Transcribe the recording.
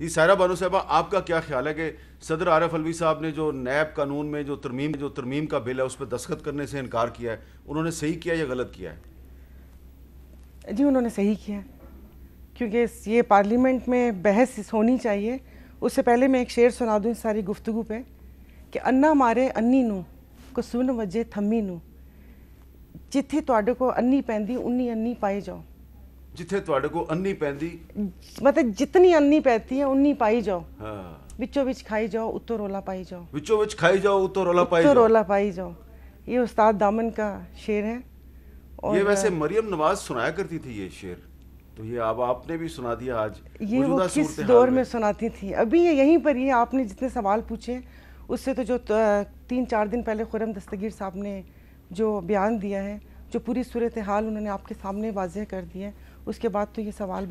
जी सायरा बानो साहबा आपका क्या ख्याल है कि सदर आरफ अलवी साहब ने जो नैब कानून में जो तरमीम जो तरमीम का बिल है उस पर दस्खत करने से इनकार किया है उन्होंने सही किया या गलत किया है जी उन्होंने सही किया क्योंकि ये पार्लियामेंट में बहस होनी चाहिए उससे पहले मैं एक शेर सुना दूँ इस सारी गुफ्तु पर कि अन्ना मारे अन्नी नू को सुन वजे थम्मी नू जिथे तो को अन्नी पैंदी उन्नी अन्नी पाए जाओ जिथे ਤੁਹਾਡੇ ਕੋ अन्नी पैंदी मतलब जितनी अन्नी पैती है उन्नी पाई जाओ हां विचो विच खाई जाओ ਉੱਤੋਂ रोला पाई जाओ विचो विच खाई जाओ ਉੱਤੋं रोला पाई जाओ रोला पाई जाओ ये उस्ताद दामन का शेर है और ये वैसे मरियम नवाज सुनाया करती थी ये शेर तो ये अब आपने भी सुना दिया आज ये वो किस दौर में सुनाती थी अभी ये यहीं पर ये आपने जितने सवाल पूछे उससे तो जो तीन चार दिन पहले खुरम दस्तगीर साहब ने जो बयान दिया है जो पूरी सूरत हाल उन्होंने आपके सामने वाजह कर दी है उसके बाद तो ये सवाल